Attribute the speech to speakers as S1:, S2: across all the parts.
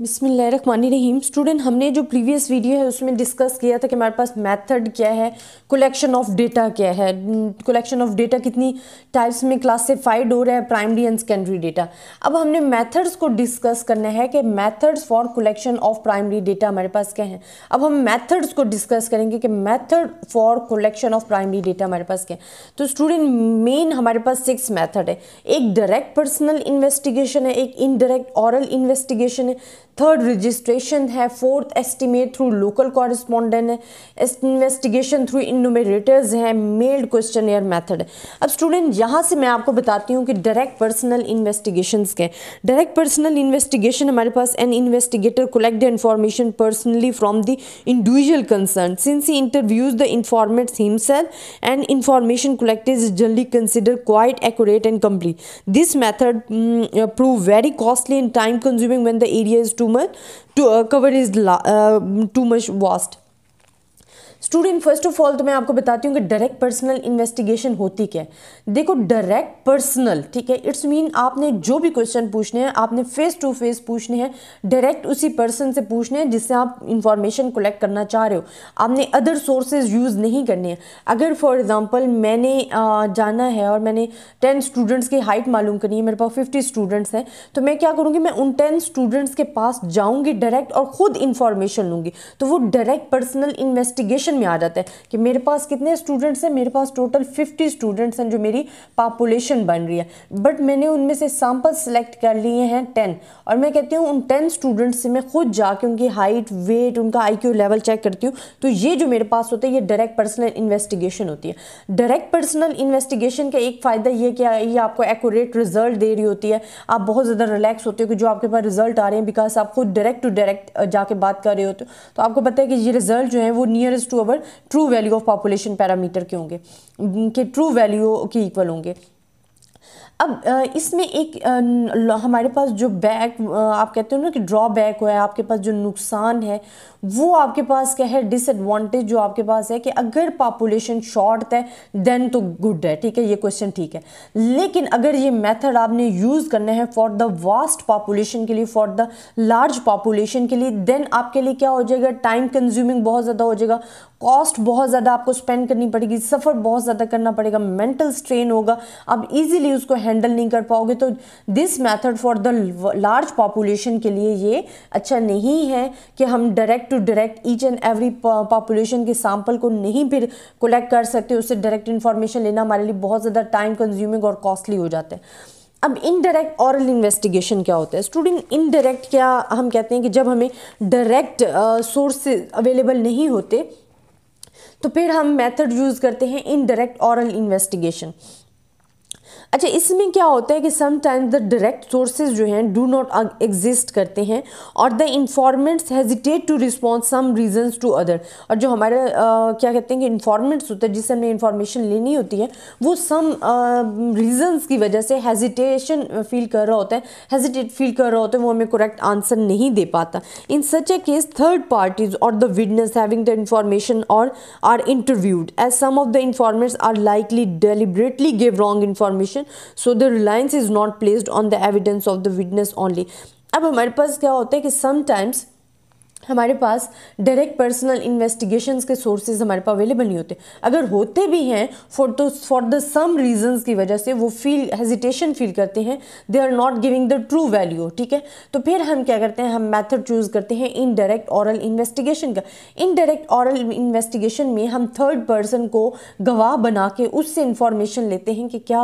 S1: रहीम student हमने जो previous video है उसमें डिस्कस किया था कि हमारे पास मेथड क्या है कलेक्शन ऑफ डेटा क्या है कलेक्शन ऑफ डेटा कितनी टाइप्स में क्लासिफाइड हो रहा है प्राइमरी एंड सेकेंडरी डेटा अब हमने मेथड्स को डिस्कस करना है कि methods for collection of primary data हमारे पास क्या है अब हम मैथड्स को डिस्कस करेंगे कि method for collection of primary data हमारे पास क्या है तो स्टूडेंट मेन हमारे पास सिक्स मैथड है एक डायरेक्ट पर्सनल इन्वेस्टिगेशन है एक इनडायरेक्ट औरल इन्वेस्टिगेशन है थर्ड रजिस्ट्रेशन है fourth estimate through local correspondent है इन्वेस्टिगेशन थ्रू इनोमेटर्स है मेल्ड क्वेश्चन एयर मैथड अब स्टूडेंट यहाँ से मैं आपको बताती हूँ कि डायरेक्ट पर्सनल इन्वेस्टिगेशन के डायरेक्ट पर्सनल इन्वेस्टिगेशन हमारे पास an investigator collect information personally from the individual concern since he interviews the him self and information collect is generally consider quite exact and complete this method prove very costly in time consuming when the area is too much to, uh, cover is uh, too much vast student first of all तो मैं आपको बताती हूँ कि direct personal investigation होती क्या है देखो डायरेक्ट पर्सनल ठीक है इट्स मीन आपने जो भी क्वेश्चन पूछने हैं आपने फेस टू फेस पूछने हैं डायरेक्ट उसी पर्सन से पूछने हैं जिससे आप इंफॉर्मेशन कलेक्ट करना चाह रहे हो आपने अदर सोर्सेज यूज़ नहीं करने हैं अगर फॉर एग्ज़ाम्पल मैंने जाना है और मैंने टेन स्टूडेंट्स की हाइट मालूम करनी है मेरे पास फिफ्टी स्टूडेंट्स हैं तो मैं क्या करूँगी मैं उन टेन स्टूडेंट्स के पास जाऊँगी डायरेक्ट और ख़ुद इन्फॉर्मेशन लूँगी तो वो डायरेक्ट पर्सनल इन्वेस्टिगेशन क्वेश्चन में आ जाता है कि मेरे पास कितने स्टूडेंट्स हैं मेरे पास टोटल फिफ्टी स्टूडेंट्स हैं जो मेरी पॉपुलेशन बन रही है बट मैंने उनमें से सैम्पल सेलेक्ट कर लिए हैं टेन और मैं कहती हूँ उन टेन स्टूडेंट्स से मैं खुद जाके उनकी हाइट वेट उनका आई लेवल चेक करती हूँ तो ये जो मेरे पास होता है ये डायरेक्ट पर्सनल इन्वेस्टिगेशन होती है डायरेक्ट पर्सनल इन्वेस्टिगेशन का एक फ़ायदा ये कि ये आपको एक्यूरेट रिजल्ट दे रही होती है आप बहुत ज़्यादा रिलैक्स होते हो कि जो आपके पास रिजल्ट आ रहे हैं बिकॉज आप खुद डायरेक्ट टू डायरेक्ट जाके बात कर रहे होते हो तो आपको पता है कि ये रिजल्ट जो है वो nearest to over true value of population parameter के होंगे के ट्रू वैल्यू के इक्वल होंगे अब इसमें एक हमारे पास जो बैक आप कहते हो ना कि ड्रॉ है आपके पास जो नुकसान है वो आपके पास क्या है डिसएडवांटेज जो आपके पास है कि अगर पॉपुलेशन शॉर्ट है देन तो गुड है ठीक है ये क्वेश्चन ठीक है लेकिन अगर ये मेथड आपने यूज़ करना है फॉर द वास्ट पॉपुलेशन के लिए फॉर द लार्ज पॉपुलेशन के लिए देन आपके लिए क्या हो जाएगा टाइम कंज्यूमिंग बहुत ज़्यादा हो जाएगा कॉस्ट बहुत ज़्यादा आपको स्पेंड करनी पड़ेगी सफ़र बहुत ज़्यादा करना पड़ेगा मेंटल स्ट्रेन होगा आप ईजिली उसको हैंडल नहीं कर पाओगे तो this method for the large population के लिए ये अच्छा नहीं है कि हम direct to direct each and every population के सैंपल को नहीं फिर कलेक्ट कर सकते उससे डायरेक्ट इन्फॉर्मेशन लेना हमारे लिए बहुत ज़्यादा टाइम कंज्यूमिंग और कॉस्टली हो जाता है अब इनडायरेक्ट औरल इन्वेस्टिगेशन क्या होता है स्टूडेंट इनडायरेक्ट क्या हम कहते हैं कि जब हमें डायरेक्ट सोर्स अवेलेबल नहीं होते तो फिर हम मेथड यूज़ करते हैं इनडायरेक्ट औरल इन्वेस्टिगेशन अच्छा इसमें क्या होता है कि समटाइम्स द डायरेक्ट सोर्सेज जो हैं डू नॉट एग्जिस्ट करते हैं और the informants hesitate to response some reasons to other और जो हमारे आ, क्या कहते हैं कि इन्फॉर्मेंट्स होते हैं जिससे हमें इन्फॉर्मेशन लेनी होती है वो सम रीजंस की वजह से हेजिटेशन फील कर रहा होता है हेजिटेट फील कर रहा होता है वो हमें करेक्ट आंसर नहीं दे पाता in such a case third parties or the witness having the information or are interviewed as some of the informants are likely deliberately give wrong information so the reliance is not placed on the evidence of the witness only अब हमारे पास क्या होता sometimes हमारे पास direct personal investigations के sources हमारे पास अवेलेबल नहीं होते अगर होते भी हैं फॉर तो फॉर द सम रीजंस की वजह से वो फील हेजिटेशन फील करते हैं they are not giving the true value ठीक है तो फिर हम क्या करते हैं हम मेथड चूज़ करते हैं इनडायरेक्ट औरल इन्वेस्टिगेशन का इनडायरेक्ट औरल इन्वेस्टिगेशन में हम थर्ड पर्सन को गवाह बना के उससे इंफॉर्मेशन लेते हैं कि क्या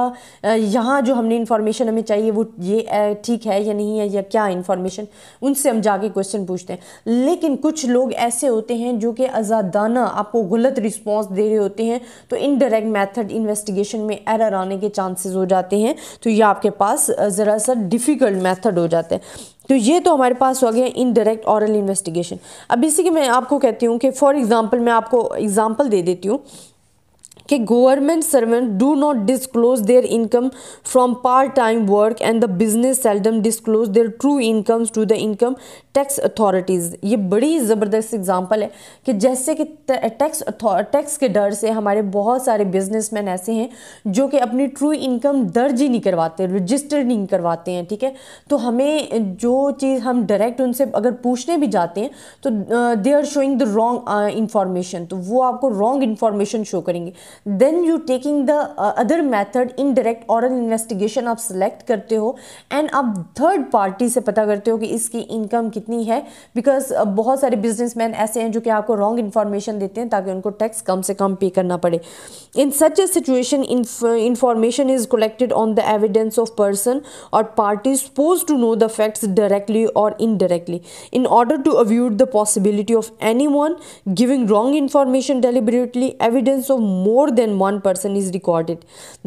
S1: यहाँ जो हमने इन्फॉर्मेशन हमें चाहिए वो ये ठीक है या नहीं है या क्या इन्फॉर्मेशन उनसे हम जाके क्वेश्चन पूछते हैं लेकिन कुछ लोग ऐसे होते हैं जो कि आज़ादाना आपको गलत रिस्पॉन्स दे रहे होते हैं तो इनडायरेक्ट मेथड इन्वेस्टिगेशन में एरर आने के चांसेस हो जाते हैं तो ये आपके पास ज़रा सा डिफ़िकल्ट मेथड हो जाता है तो ये तो हमारे पास हो गया इनडायरेक्ट ऑरल इन्वेस्टिगेशन अब इसी के मैं आपको कहती हूँ कि फॉर एग्ज़ाम्पल मैं आपको एग्ज़ाम्पल दे देती हूँ कि government servant do not disclose their income from part time work and the business seldom disclose their true incomes to the income tax authorities ये बड़ी ज़बरदस्त एग्जांपल है कि जैसे कि टैक्स टैक्स के डर से हमारे बहुत सारे मैन ऐसे हैं जो कि अपनी ट्रू इनकम दर्ज ही नहीं करवाते रजिस्टर नहीं करवाते हैं ठीक है तो हमें जो चीज़ हम डायरेक्ट उनसे अगर पूछने भी जाते हैं तो they are showing the wrong information तो वो आपको रॉन्ग इन्फॉर्मेशन शो करेंगे then you taking the other method indirect oral investigation आप सेलेक्ट करते हो एंड आप थर्ड पार्टी से पता करते हो कि इसकी इनकम कितनी है बिकॉज uh, बहुत सारे बिजनेसमैन ऐसे हैं जो कि आपको रॉन्ग इन्फॉर्मेशन देते हैं ताकि उनको टैक्स कम से कम पे करना पड़े in such a situation information is collected on the evidence of person or party suppose to know the facts directly or indirectly in order to avoid the possibility of any one giving wrong information deliberately evidence of more more than one person is recorded.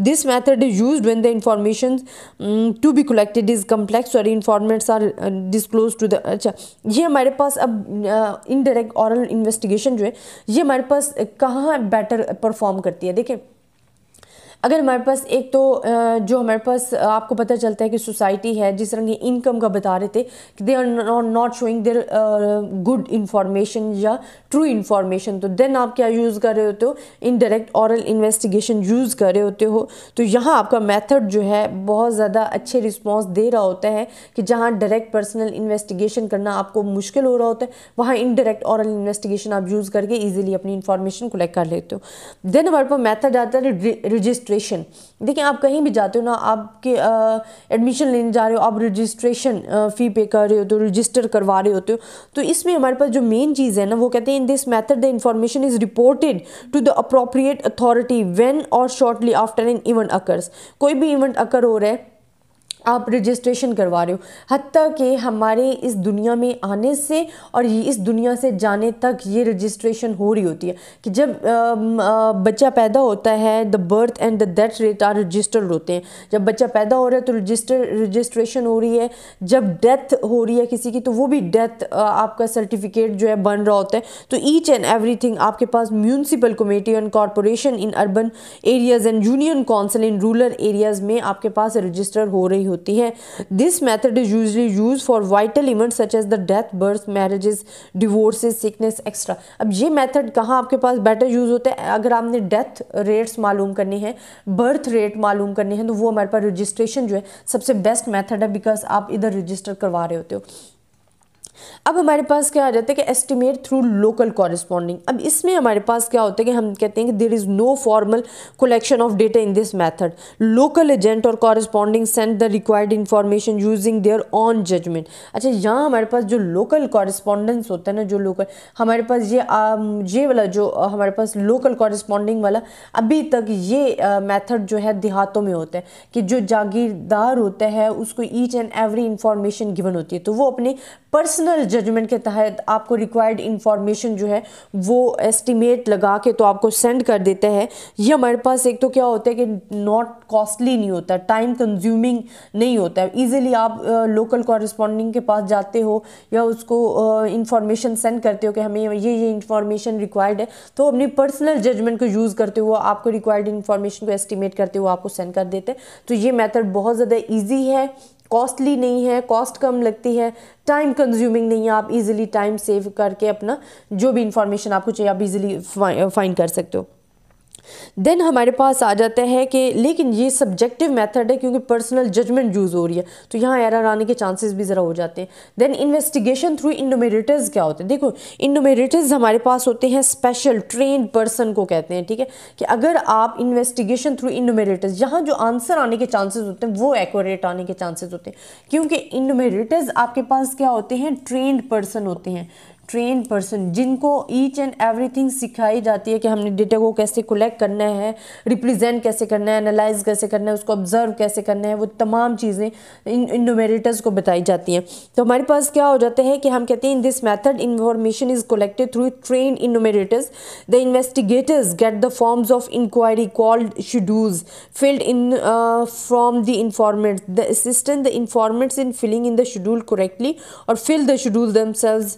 S1: This method is used when the information um, to be collected is complex or informants are uh, disclosed to the अच्छा ये हमारे पास अब indirect oral investigation जो है ये हमारे पास कहाँ better perform करती है देखें अगर हमारे पास एक तो जो हमारे पास आपको पता चलता है कि सोसाइटी है जिस तरह की इनकम का बता रहे थे कि they are not showing their good information या ट्रू इन्फॉर्मेशन तो देन आप क्या यूज़ कर रहे होते हो इनडायरेक्ट औरल इन्वेस्टिगेशन यूज़ कर रहे होते हो तो यहाँ आपका मेथड जो है बहुत ज़्यादा अच्छे रिस्पॉन्स दे रहा होता है कि जहाँ डायरेक्ट पर्सनल इन्वेस्टिगेशन करना आपको मुश्किल हो रहा होता है वहाँ इनडायरेक्ट औरल इन्वेस्टिगेशन आप यूज़ करके ईजिली अपनी इन्फॉर्मेशन कलेक्ट कर लेते हो देन हमारे पास मैथड आता है रजिस्टर रजिस्ट्रेशन देखिए आप कहीं भी जाते हो ना आपके एडमिशन लेने जा रहे हो आप रजिस्ट्रेशन फ़ी पे कर रहे होते हो रजिस्टर करवा रहे होते हो तो इसमें हमारे पास जो मेन चीज़ है ना वो कहते हैं in this method the information is reported to the appropriate authority when or shortly after an event occurs कोई भी इवेंट अकर हो रहा है आप रजिस्ट्रेशन करवा रहे हो हती कि हमारे इस दुनिया में आने से और ये इस दुनिया से जाने तक ये रजिस्ट्रेशन हो रही होती है कि जब आ, आ, बच्चा पैदा होता है the birth and the death rate are registered होते हैं जब बच्चा पैदा हो रहा है तो रजिस्टर रजिस्ट्रेशन हो रही है जब डेथ हो रही है किसी की तो वो भी डेथ आपका सर्टिफिकेट जो है बन रहा होता है तो ईच एंड एवरी आपके पास municipal committee and corporation in urban areas and union council in rural areas में आपके पास रजिस्टर हो रही होती है this method is usually use for vital event such as the death birth marriages divorces sickness extra अब ये method कहाँ आपके पास बेटर यूज़ होता है अगर आपने डेथ रेट्स मालूम करने हैं बर्थ रेट मालूम करने हैं तो वो हमारे पास रजिस्ट्रेशन जो है सबसे बेस्ट मैथड है बिकॉज आप इधर रजिस्टर करवा रहे होते हो अब हमारे पास क्या आ जाता है कि एस्टिमेट थ्रू लोकल कॉरस्पॉन्डिंग अब इसमें हमारे पास क्या होता है कि हम कहते हैं कि there is no formal collection of data in this method local agent or corresponding send the required information using their own judgment अच्छा यहाँ हमारे पास जो लोकल कॉरस्पॉन्डेंस होता है ना जो लोकल हमारे पास ये ये वाला जो हमारे पास लोकल कॉरस्पॉन्डिंग वाला अभी तक ये मैथड जो है देहातों में होता है कि जो जागीरदार होता है उसको each and every information given होती है तो वो अपने पर्सनल जजमेंट के तहत आपको रिक्वायर्ड इंफॉर्मेशन जो है वो एस्टिमेट लगा के तो आपको सेंड कर देते हैं ये हमारे पास एक तो क्या होता है कि नॉट कॉस्टली नहीं होता टाइम कंज्यूमिंग नहीं होता है ईजिली आप लोकल कॉरेस्पॉन्डिंग के पास जाते हो या उसको इंफॉर्मेशन सेंड करते हो कि हमें ये ये इंफॉर्मेशन रिक्वायर्ड है तो अपनी पर्सनल जजमेंट को यूज़ करते हुए आपको रिक्वायर्ड इंफॉर्मेशन को एस्टिमेट करते हुए आपको सेंड कर देते हैं तो ये मैथड बहुत ज़्यादा ईजी है कॉस्टली नहीं है कॉस्ट कम लगती है टाइम कंज्यूमिंग नहीं है आप इजीली टाइम सेव करके अपना जो भी इंफॉर्मेशन आपको चाहिए आप इजीली फाइंड कर सकते हो देन हमारे पास आ जाता है कि लेकिन ये सब्जेक्टिव मेथड है क्योंकि पर्सनल जजमेंट यूज़ हो रही है तो यहाँ एरर आने के चांसेस भी ज़रा हो जाते हैं देन इन्वेस्टिगेशन थ्रू इंडोमेरेटर्स क्या होते हैं देखो इंडोमेरेटर्स हमारे पास होते हैं स्पेशल ट्रेन पर्सन को कहते हैं ठीक है कि अगर आप इन्वेस्टिगेशन थ्रू इंडोमेरेटर्स यहाँ जो आंसर आने के चांसेज होते हैं वो एकोरेट आने के चांसेज होते हैं क्योंकि इंडोमेरेटर्स आपके पास क्या होते हैं ट्रेंड पर्सन होते हैं ट्रेन पर्सन जिनको ईच एंड एवरीथिंग सिखाई जाती है कि हमने डेटा को कैसे कलेक्ट करना है रिप्रेजेंट कैसे करना है एनालाइज कैसे करना है उसको ऑब्जर्व कैसे करना है वो तमाम चीज़ें इन इनोवेटर्स को बताई जाती हैं तो हमारे पास क्या हो जाता है कि हम कहते हैं in this method information is collected through train enumerators the investigators get the forms of inquiry called schedules filled in from the the the assistant the the in filling in the schedule correctly or fill the schedule schedule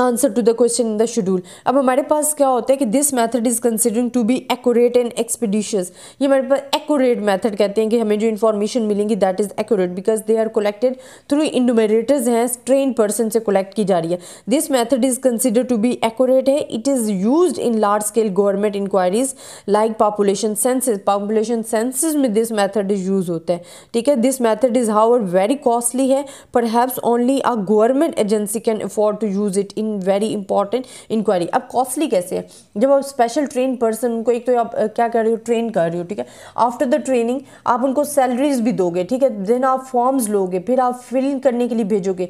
S1: answer to the question in the schedule अब हमारे पास क्या होता है कि this method is considering to be accurate and expeditious ये हमारे पास accurate method कहते हैं कि हमें जो इन्फॉर्मेशन मिलेंगी that is accurate because they are collected through enumerators हैं ट्रेन पर्सन से कलेक्ट की जा रही है this method is consider to be accurate है it is use in large scale government inquiries like population census population census में this method is use होता है ठीक है this method is how very costly है perhaps only a government agency can afford to use it in in very important inquiry अब costly कैसे है जब आप स्पेशल ट्रेन पर्सन उनको एक तो आप क्या कर रहे हो ट्रेन कर रहे हो ठीक है आफ्टर द ट्रेनिंग आप उनको सैलरीज भी दोगे ठीक है देन आप फॉर्म्स लोगे फिर आप फिल करने के लिए भेजोगे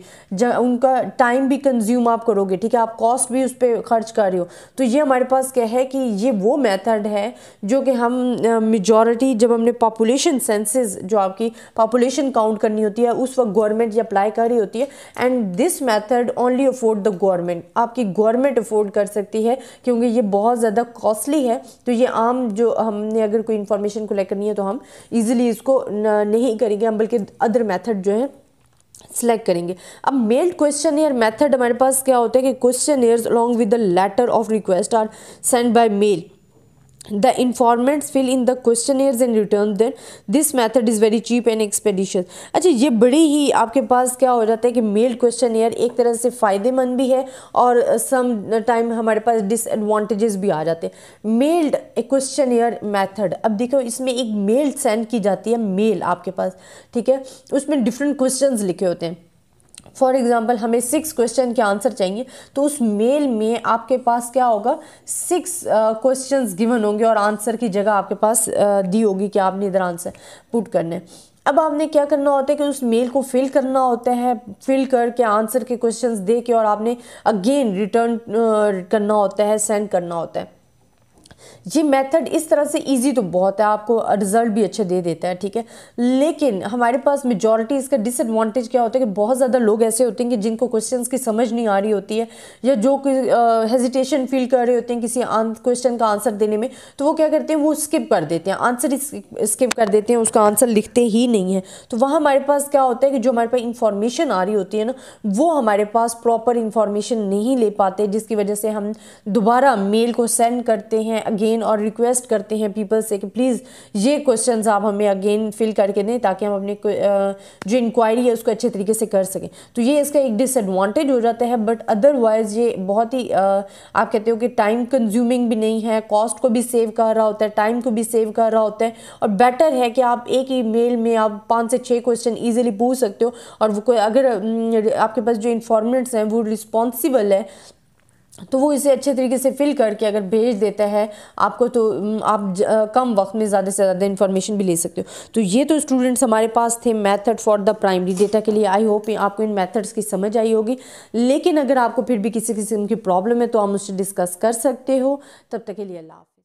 S1: उनका टाइम भी कंज्यूम आप करोगे ठीक है आप कॉस्ट भी उस पर खर्च कर रहे हो तो ये हमारे पास क्या है कि ये वो मेथड है जो कि हम मेजॉरिटी जब हमने पॉपुलेशन सेंसेस जो आपकी पॉपुलेशन काउंट करनी होती है उस वक्त गवर्नमेंट ये अप्लाई कर रही होती है and this method only afford the government government आपकी गवर्नमेंट अफोर्ड कर सकती है क्योंकि ये बहुत ज़्यादा कॉस्टली है तो ये आम जो हमने अगर कोई इन्फॉर्मेशन कलेक्ट करनी है तो हम ईजिली इसको नहीं करेंगे हम बल्कि अदर मैथड जो है सेलेक्ट करेंगे अब मेल क्वेश्चन ईयर मैथड हमारे पास क्या होता है कि questionnaire along with the letter of request are send by mail the informants fill in the questionnaires and return them this method is very cheap and expeditious अच्छा ये बड़ी ही आपके पास क्या हो जाता है कि मेल ईयर एक तरह से फ़ायदेमंद भी है और सम टाइम हमारे पास डिसएडवाटेजेस भी आ जाते हैं मेल्ड ईयर मैथड अब देखो इसमें एक मेल सेंड की जाती है मेल आपके पास ठीक है उसमें डिफरेंट क्वेश्चन लिखे होते हैं फॉर एग्ज़ाम्पल हमें सिक्स क्वेश्चन के आंसर चाहिए तो उस मेल में आपके पास क्या होगा सिक्स क्वेश्चन गिवन होंगे और आंसर की जगह आपके पास uh, दी होगी कि आपने इधर आंसर पुट करने अब आपने क्या करना होता है कि उस मेल को फिल करना होता है फिल करके आंसर के क्वेश्चंस दे के और आपने अगेन रिटर्न करना होता है सेंड करना होता है ये मेथड इस तरह से इजी तो बहुत है आपको रिजल्ट भी अच्छे दे देता है ठीक है लेकिन हमारे पास मेजॉरिटी इसका डिसएडवांटेज क्या होता है कि बहुत ज़्यादा लोग ऐसे होते हैं कि जिनको क्वेश्चन की समझ नहीं आ रही होती है या जो हेजिटेशन फील कर रहे होते हैं किसी क्वेश्चन का आंसर देने में तो वो क्या करते हैं वो स्किप कर देते हैं आंसर स्किप कर देते हैं उसका आंसर लिखते ही नहीं है तो वहाँ हमारे पास क्या होता है कि जो हमारे पास इंफॉर्मेशन आ रही होती है ना वो हमारे पास प्रॉपर इंफॉर्मेशन नहीं ले पाते जिसकी वजह से हम दोबारा मेल को सेंड करते हैं अगेन और रिक्वेस्ट करते हैं पीपल से कि प्लीज़ ये क्वेश्चन आप हमें अगेन फिल करके दें ताकि हम अपने जो इंक्वायरी है उसको अच्छे तरीके से कर सकें तो ये इसका एक डिसएडवांटेज हो जाता है बट अदरवाइज़ ये बहुत ही आप कहते हो कि टाइम कंज्यूमिंग भी नहीं है कॉस्ट को भी सेव कर रहा होता है टाइम को भी सेव कर रहा होता है और बेटर है कि आप एक ही मेल में आप पाँच से छः क्वेश्चन ईजिली पूछ सकते हो और वो कोई अगर आपके पास जो इन्फॉर्मेट्स हैं वो रिस्पॉन्सिबल है तो वो इसे अच्छे तरीके से फिल करके अगर भेज देता है आपको तो आप ज, आ, कम वक्त में ज़्यादा से ज़्यादा इन्फॉर्मेशन भी ले सकते हो तो ये तो स्टूडेंट्स हमारे पास थे method for the primary data के लिए आई होप आपको इन मेथड्स की समझ आई होगी लेकिन अगर आपको फिर भी किसी किस्म की प्रॉब्लम है तो आप मुझसे डिस्कस कर सकते हो तब तक के लिए अल्लाह